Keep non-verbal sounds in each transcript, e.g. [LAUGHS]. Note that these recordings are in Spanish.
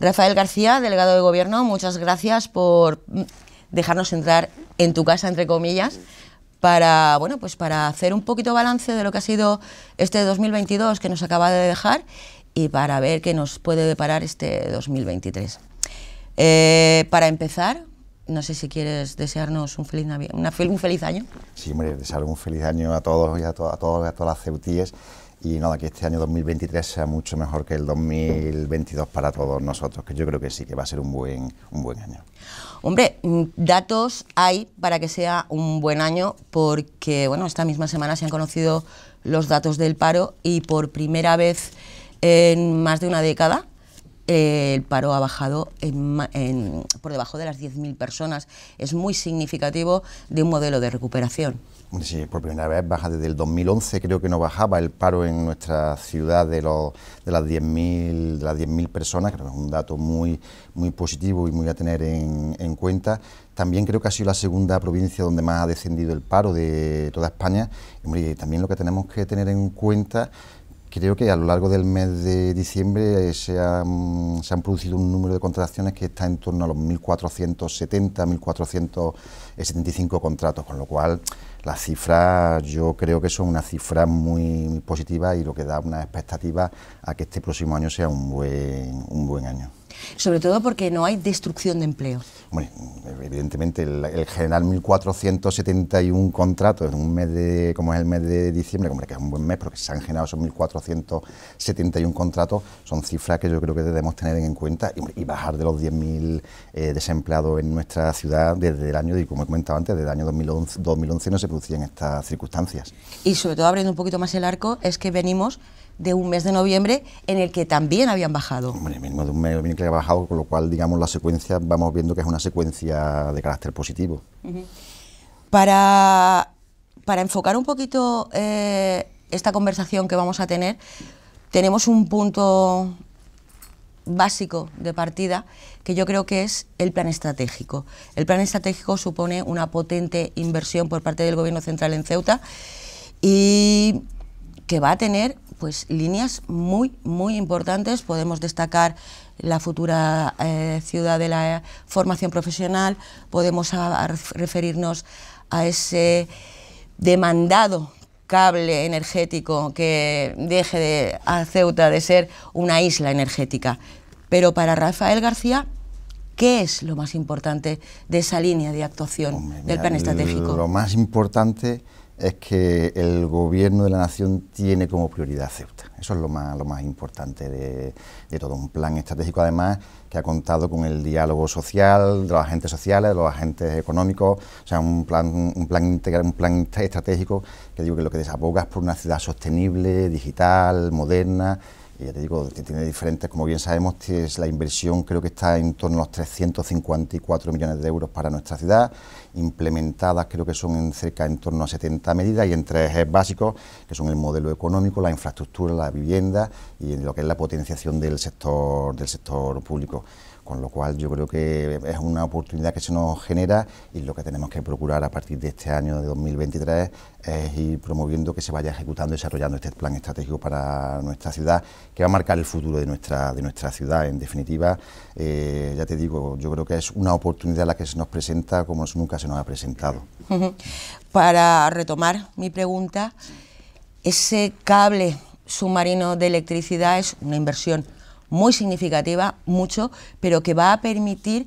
Rafael García, delegado de Gobierno, muchas gracias por dejarnos entrar en tu casa, entre comillas, para, bueno, pues para hacer un poquito balance de lo que ha sido este 2022 que nos acaba de dejar y para ver qué nos puede deparar este 2023. Eh, para empezar, no sé si quieres desearnos un feliz, un feliz año. Sí, hombre, desear un feliz año a todos y a, todos a todas las ceutíes y nada, que este año 2023 sea mucho mejor que el 2022 para todos nosotros, que yo creo que sí, que va a ser un buen, buen año. Hombre, mm, datos hay para que sea un buen año, porque bueno, esta misma semana se han conocido los datos del paro y por primera vez en más de una década eh, el paro ha bajado por debajo de las 10.000 personas. Es muy significativo de un modelo de recuperación por primera vez baja desde el 2011, creo que no bajaba el paro en nuestra ciudad de, los, de las 10.000 las 10.000 personas, creo que es un dato muy, muy positivo y muy a tener en, cuenta. También creo que ha sido la segunda provincia donde más ha descendido el paro de toda España. Y también lo que tenemos que tener en cuenta Creo que a lo largo del mes de diciembre eh, se han, se han, producido un número de contrataciones que está en torno a los 1.470, 1.475 contratos, con lo cual las cifras, yo creo que son unas cifras muy positivas y lo que da una expectativa a que este próximo año sea un buen, un buen año sobre todo porque no hay destrucción de empleo. Bueno, evidentemente el, el general 1.471 contratos en un mes de, como es el mes de diciembre, como que es un buen mes porque se han generado esos 1.471 contratos, son cifras que yo creo que debemos tener en cuenta y, bajar de los 10.000 eh, desempleados en nuestra ciudad desde el año, y como he comentado antes, desde el año 2011, 2011 no se producían estas circunstancias. Y sobre todo abriendo un poquito más el arco, es que venimos de un mes de noviembre en el que también habían bajado. Hombre, venimos de un mes, trabajado, con lo cual, digamos, la secuencia vamos viendo que es una secuencia de carácter positivo. para, para, enfocar un poquito eh, esta conversación que vamos a tener, tenemos un punto básico de partida que yo creo que es el plan estratégico. El plan estratégico supone una potente inversión por parte del Gobierno central en Ceuta y que va a tener pues líneas muy muy importantes podemos destacar la futura eh, ciudad de la formación profesional podemos referirnos a ese demandado cable energético que deje de, a Ceuta de ser una isla energética pero para Rafael García ¿Qué es lo más importante de esa línea de actuación del plan estratégico? Lo más importante es que el gobierno de la nación tiene como prioridad Ceuta. Eso es lo más, lo más importante de, de, todo. Un plan estratégico, además, que ha contado con el diálogo social, de los agentes sociales, de los agentes económicos. O sea, un plan, un plan integral, un plan estratégico que digo que lo que desaboga es por una ciudad sostenible, digital, moderna, y ya te digo, tiene diferentes, como bien sabemos, es la inversión creo que está en torno a los 354 millones de euros para nuestra ciudad, implementadas creo que son en cerca en torno a 70 medidas y en tres ejes básicos, que son el modelo económico, la infraestructura, la vivienda y en lo que es la potenciación del sector, del sector público con lo cual yo creo que es una oportunidad que se nos genera y lo que tenemos que procurar a partir de este año de 2023 es ir promoviendo que se vaya ejecutando y desarrollando este plan estratégico para nuestra ciudad que va a marcar el futuro de nuestra, de nuestra ciudad. En definitiva, eh, ya te digo, yo creo que es una oportunidad la que se nos presenta como nunca se nos ha presentado. [LAUGHS] Para retomar mi pregunta, ese cable submarino de electricidad es una inversión muy significativa, mucho, pero que va a permitir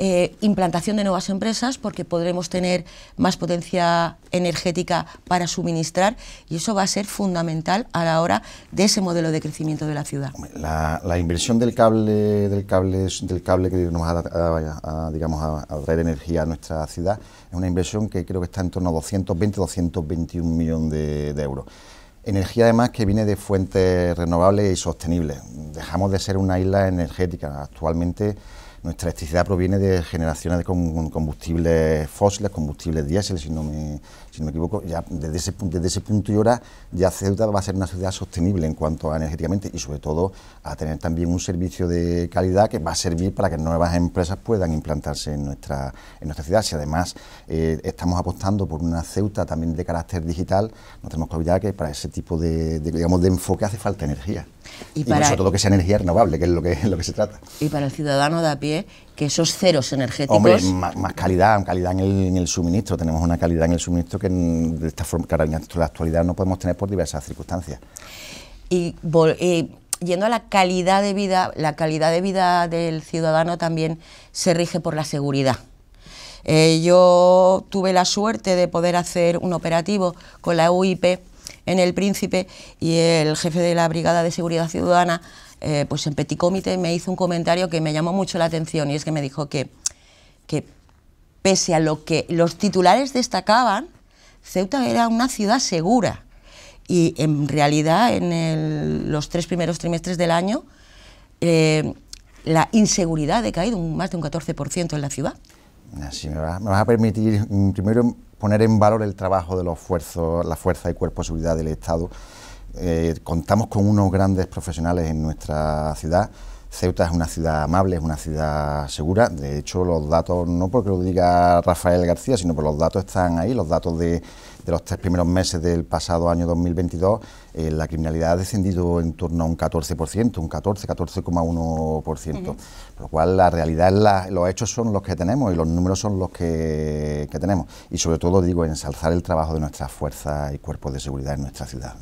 eh, implantación de nuevas empresas porque podremos tener más potencia energética para suministrar y eso va a ser fundamental a la hora de ese modelo de crecimiento de la ciudad. La, inversión del cable, del cable, del cable que nos va a, a, energía a nuestra ciudad es una inversión que creo que está en torno a 220-221 millones de euros. Energía además que viene de fuentes renovables y sostenibles. Dejamos de ser una isla energética. Actualmente nuestra electricidad proviene de generaciones de combustibles fósiles, combustibles diésel, si no me, equivoco. Ya desde ese, desde ese punto y ahora ya Ceuta va a ser una ciudad sostenible en cuanto a energéticamente y sobre todo a tener también un servicio de calidad que va a servir para que nuevas empresas puedan implantarse en nuestra, en nuestra ciudad. Si además eh, estamos apostando por una Ceuta también de carácter digital, no tenemos que olvidar que para ese tipo de, digamos, de enfoque hace falta energía. Y, sobre todo que sea energía renovable, que es lo que, [LAUGHS] lo que se trata. Y para el ciudadano de a pie, que esos ceros energéticos... Hombre, más, calidad, calidad en el, suministro. Tenemos una calidad en el suministro que, de esta forma, que en la actualidad no podemos tener por diversas circunstancias. Y, yendo a la calidad de vida, la calidad de vida del ciudadano también se rige por la seguridad. Eh, yo tuve la suerte de poder hacer un operativo con la UIP en El Príncipe y el jefe de la Brigada de Seguridad Ciudadana, eh, pues en Petit Comité, me hizo un comentario que me llamó mucho la atención y es que me dijo que, que pese a lo que los titulares destacaban, Ceuta era una ciudad segura y en realidad en los tres primeros trimestres del año eh, la inseguridad ha caído un, más de un 14% en la ciudad. Así me me vas a permitir mm, primero poner en valor el trabajo de los esfuerzos, la fuerza y cuerpo de seguridad del Estado. Eh, contamos con unos grandes profesionales en nuestra ciudad. Ceuta es una ciudad amable, es una ciudad segura. De hecho, los datos, no porque lo diga Rafael García, sino porque los datos están ahí, los datos de de los tres primeros meses del pasado año 2022, eh, la criminalidad ha descendido en torno a un 14%, un 14, 14,1%. Por lo cual la realidad, la, los hechos son los que tenemos y los números son los que, tenemos. Y sobre todo, digo, ensalzar el trabajo de nuestras fuerzas y cuerpos de seguridad en nuestra ciudad,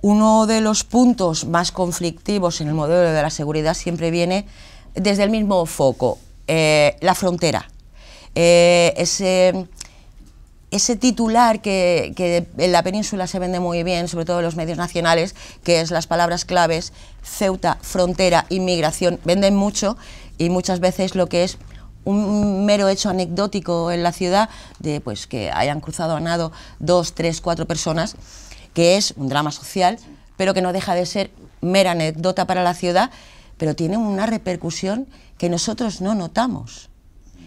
Uno de los puntos más conflictivos en el modelo de la seguridad siempre viene desde el mismo foco, eh, la frontera. Eh, ese, ese titular que, en la península se vende muy bien, sobre todo en los medios nacionales, que es las palabras claves, Ceuta, frontera, inmigración, venden mucho y muchas veces lo que es un mero hecho anecdótico en la ciudad de pues que hayan cruzado a nado dos, tres, cuatro personas, que es un drama social, pero que no deja de ser mera anécdota para la ciudad, pero tiene una repercusión que nosotros no notamos.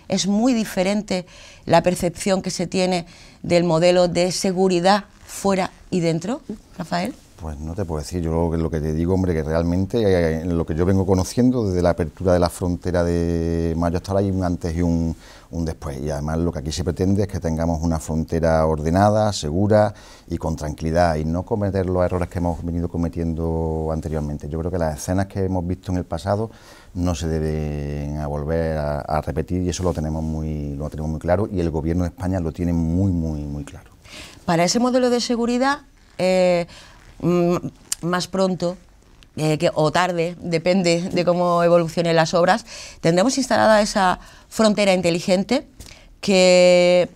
Es muy diferente la percepción que se tiene del modelo de seguridad fuera y dentro, Rafael. Pues no te puedo decir, yo lo, que te digo, hombre, que realmente eh, eh, lo que yo vengo conociendo desde la apertura de la frontera de mayo hasta ahora hay un antes y un, después. Y además lo que aquí se pretende es que tengamos una frontera ordenada, segura y con tranquilidad y no cometer los errores que hemos venido cometiendo anteriormente. Yo creo que las escenas que hemos visto en el pasado no se deben a volver a, repetir y eso lo tenemos, muy, lo tenemos muy claro y el Gobierno de España lo tiene muy, muy, muy claro. Para ese modelo de seguridad... Eh, Mm, más pronto eh, o tarde, depende de cómo evolucionen las obras, tendremos instalada esa frontera inteligente que,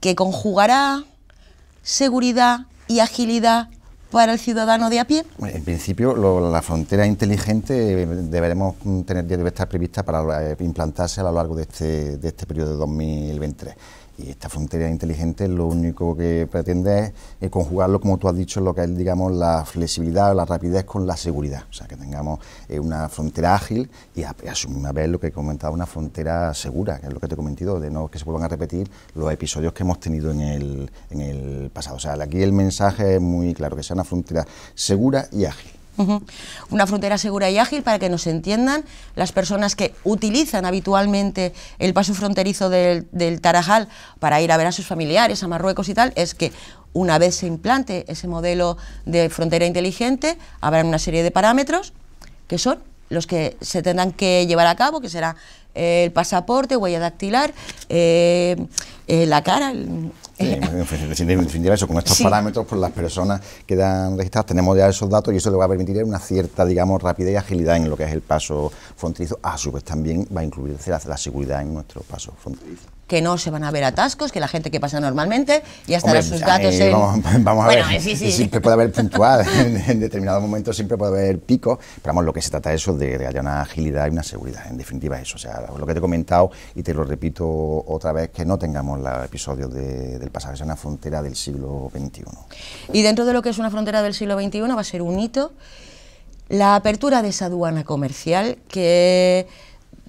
que conjugará seguridad y agilidad para el ciudadano de a pie? En principio, la frontera inteligente eh, deberemos tener, debe estar prevista para eh, implantarse a lo largo de este, de este periodo de 2023. Y esta frontera inteligente lo único que pretende es conjugarlo, como tú has dicho, lo que es, digamos, la flexibilidad, la rapidez con la seguridad. O sea, que tengamos eh, una frontera ágil y a, a su vez lo que he comentado, una frontera segura, que es lo que te he comentado, de no que se vuelvan a repetir los episodios que hemos tenido en el, en el pasado. O sea, aquí el mensaje es muy claro, que sea una frontera segura y ágil. Una frontera segura y ágil para que nos entiendan las personas que utilizan habitualmente el paso fronterizo del, Tarajal para ir a ver a sus familiares, a Marruecos y tal, es que una vez se implante ese modelo de frontera inteligente, habrá una serie de parámetros que son los que se tendrán que llevar a cabo, que será el pasaporte, huella dactilar, eh, eh, la cara, el, eh. en definitiva, eso, con estos parámetros, por pues, las personas que dan registradas, tenemos ya esos datos y eso le va a permitir una cierta, digamos, rapidez y agilidad en lo que es el paso fronterizo. A su vez, también va a incluirse la, seguridad en nuestro paso fronterizo que no se van a ver atascos, que la gente que pasa normalmente ya estará sus datos [LAUGHS] Vamos, a ver, siempre puede haber puntual, [LAUGHS] en, determinados momentos siempre puede haber pico pero vamos, lo que se trata es eso, de, que haya una agilidad y una seguridad, en definitiva eso, o sea, lo que te he comentado y te lo repito otra vez, que no tengamos los episodio de pasar es una frontera del siglo XXI. Y dentro de lo que es una frontera del siglo XXI va a ser un hito la apertura de esa aduana comercial que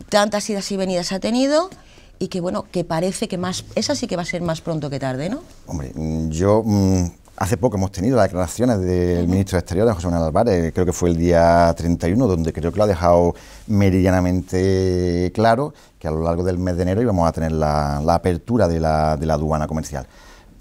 tantas idas y venidas ha tenido y que bueno, que parece que más, esa sí que va a ser más pronto que tarde, ¿no? Hombre, mm, yo mm, Hace poco hemos tenido las declaraciones del ministro de Exteriores, José Manuel Álvarez, eh, creo que fue el día 31, donde creo que lo ha dejado meridianamente claro que a lo largo del mes de enero íbamos a tener la, la apertura de la, de la aduana comercial.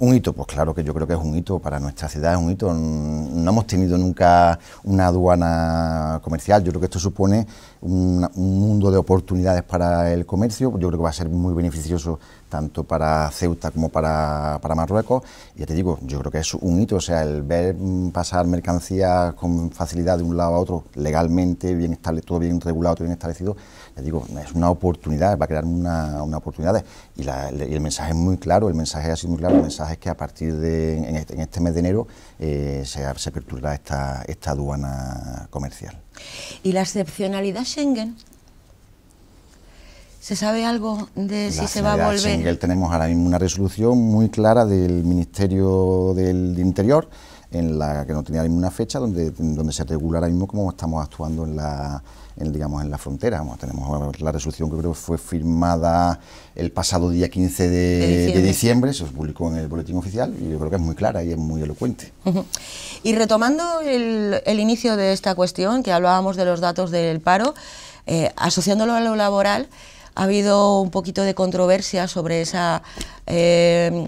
Un hito, pues claro que yo creo que es un hito, para nuestra ciudad es un hito. Mm, no hemos tenido nunca una aduana comercial, yo creo que esto supone un, mundo de oportunidades para el comercio, yo creo que va a ser muy beneficioso tanto para Ceuta como para, para Marruecos. Ya te digo, yo creo que es un hito, o sea, el ver mm, pasar mercancías con facilidad de un lado a otro, legalmente, bien estable, todo bien regulado, todo bien establecido, digo, es una oportunidad, va a crear una, una oportunidad. Y, el mensaje es muy claro, el mensaje ha sido muy claro, el mensaje es que a partir de en este, este mes de enero eh, se, se esta, aduana comercial. ¿Y la excepcionalidad Schengen? ¿Se sabe algo de si se va a volver? Schengen tenemos ahora mismo una resolución muy clara del Ministerio del Interior en la que no tenía ninguna fecha, donde, donde se regula ahora mismo cómo estamos actuando en la, en, digamos, en la frontera. tenemos la resolución que creo que fue firmada el pasado día 15 de, diciembre. se publicó en el boletín oficial y yo creo que es muy clara y es muy elocuente. Y retomando el, inicio de esta cuestión, que hablábamos de los datos del paro, eh, asociándolo a lo laboral, ha habido un poquito de controversia sobre esa... Eh,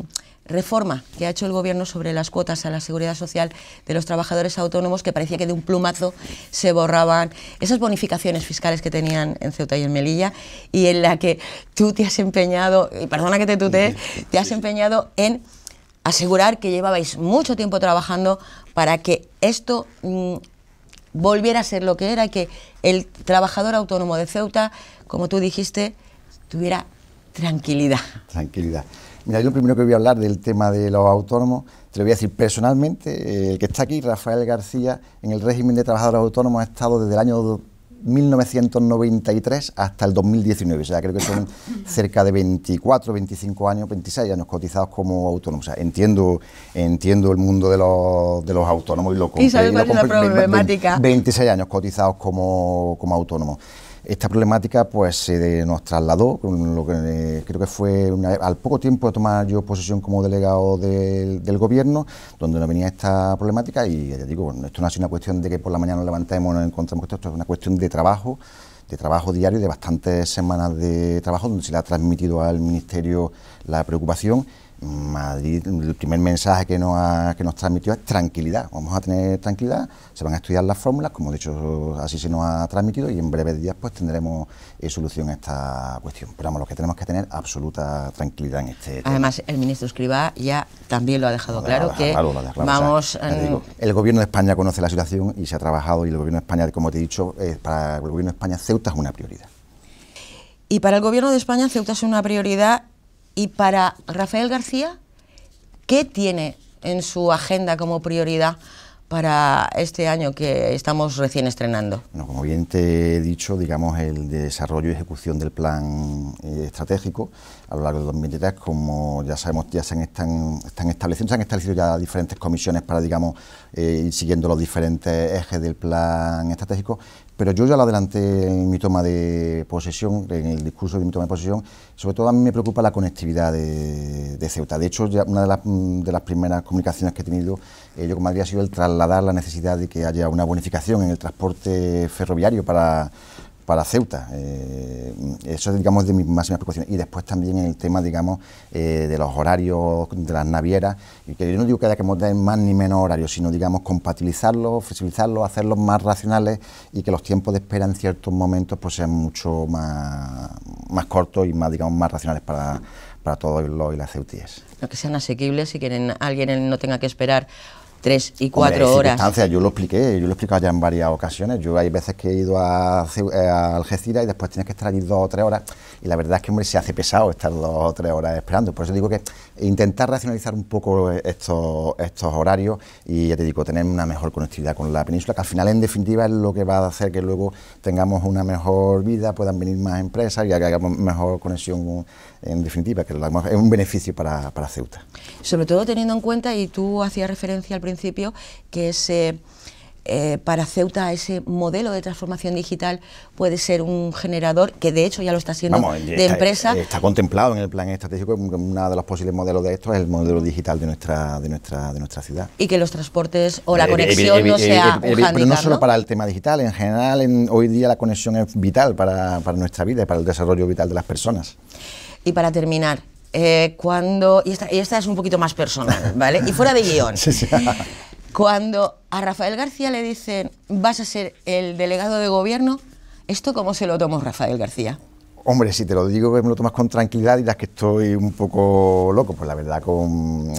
reforma que ha hecho el Gobierno sobre las cuotas a la seguridad social de los trabajadores autónomos, que parecía que de un plumazo se borraban esas bonificaciones fiscales que tenían en Ceuta y en Melilla, y en la que tú te has empeñado, y perdona que te tutee, te has empeñado en asegurar que llevabais mucho tiempo trabajando para que esto mm, volviera a ser lo que era que el trabajador autónomo de Ceuta, como tú dijiste, tuviera tranquilidad. Tranquilidad. Mira, yo lo primero que voy a hablar del tema de los autónomos, te lo voy a decir personalmente, eh, el que está aquí, Rafael García, en el régimen de trabajadores autónomos ha estado desde el año 1993 hasta el 2019, o sea, creo que son [COUGHS] cerca de 24, 25 años, 26 años cotizados como autónomos. O sea, entiendo, entiendo el mundo de los, autónomos y lo ¿Y sabes la problemática? 26 años cotizados como, como autónomos esta problemática pues se nos trasladó, lo que eh, creo que fue al poco tiempo de tomar yo posesión como delegado del, gobierno, donde nos venía esta problemática y ya digo, bueno, esto no ha sido una cuestión de que por la mañana nos levantemos, nos encontramos esto, esto es una cuestión de trabajo, de trabajo diario, de bastantes semanas de trabajo, donde se le ha transmitido al Ministerio la preocupación Madrid, el primer mensaje que nos, ha, nos transmitió es tranquilidad. Vamos a tener tranquilidad, se van a estudiar las fórmulas, como he dicho, así se nos ha transmitido, y en breves días pues tendremos eh, solución a esta cuestión. Pero vamos, lo que tenemos que tener absoluta tranquilidad en este tema. Además, el ministro Escribá ya también lo ha dejado claro, que vamos... Eh, el gobierno de España conoce la situación y se ha trabajado, y el gobierno de España, como te he dicho, para el gobierno de España Ceuta es una prioridad. Y para el Gobierno de España, Ceuta es una prioridad y para Rafael García, ¿qué tiene en su agenda como prioridad para este año que estamos recién estrenando? como bien te he dicho, digamos, el desarrollo y ejecución del plan eh, estratégico a lo largo de 2023, como ya sabemos, ya se han, están, están estableciendo, se han establecido ya diferentes comisiones para, digamos, eh, ir siguiendo los diferentes ejes del plan estratégico, pero yo ya lo adelanté en mi toma de posesión, en el discurso de mi toma de posesión. Sobre todo a mí me preocupa la conectividad de, Ceuta. De hecho, ya una de las, mm, primeras comunicaciones que he tenido eh, yo con Madrid ha sido el trasladar la necesidad de que haya una bonificación en el transporte ferroviario para, para Ceuta. Eh, eso, digamos, de mis máximas preocupación. Y después también el tema, digamos, eh, de los horarios de las navieras, y que yo no digo que haya que montar más ni menos horarios, sino, digamos, compatibilizarlos, flexibilizarlos, hacerlos más racionales y que los tiempos de espera en ciertos momentos pues sean mucho más, más cortos y más, digamos, más racionales para, para todos los y las ceutíes. Los que sean asequibles si quieren alguien no tenga que esperar tres y cuatro horas. yo lo expliqué, yo lo he explicado ya en varias ocasiones. Yo hay veces que he ido a, eh, a, Algeciras y después tienes que estar allí dos o tres horas. Y la verdad es que, hombre, se hace pesado estar dos o tres horas esperando. Por eso digo que intentar racionalizar un poco estos, estos horarios y ya te digo, tener una mejor conectividad con la península, que al final en definitiva es lo que va a hacer que luego tengamos una mejor vida, puedan venir más empresas y que hagamos mejor conexión en definitiva, que es un beneficio para, Ceuta. Sobre todo teniendo en cuenta, y tú hacías referencia al principio, que ese... Eh, para Ceuta ese modelo de transformación digital puede ser un generador, que de hecho ya lo está siendo, de eh, empresa. Eh, está contemplado en el plan estratégico, uno de los posibles modelos de esto es el modelo digital de nuestra, de nuestra, de nuestra ciudad. Y que los transportes o la conexión no sea Pero no solo para el tema digital, en general en, hoy día la conexión es vital para, nuestra vida y para el desarrollo vital de las personas. Y para terminar, cuando. Y esta, y esta, es un poquito más personal, ¿vale? Y fuera de [LAUGHS] guión. Sí, sí. Cuando a Rafael García le dicen vas a ser el delegado de gobierno, ¿esto cómo se lo tomó Rafael García? Hombre, si te lo digo que me lo tomas con tranquilidad y las que estoy un poco loco, pues la verdad, con,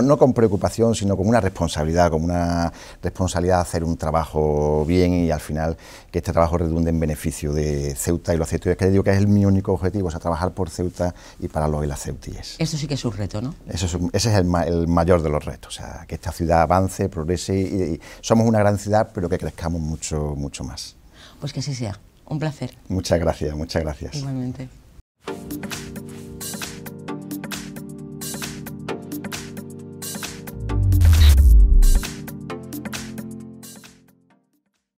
no, con preocupación, sino con una responsabilidad, con una responsabilidad de hacer un trabajo bien y al final que este trabajo redunde en beneficio de Ceuta y los ceutíes, que digo que es el, mi único objetivo, o sea, trabajar por Ceuta y para los y las ceutíes. Eso sí que es un reto, ¿no? Eso es, ese es el, mayor de los retos, o sea, que esta ciudad avance, progrese y, somos una gran ciudad, pero que crezcamos mucho, mucho más. Pues que sí sea. Un placer. Muchas gracias, muchas gracias. Igualmente.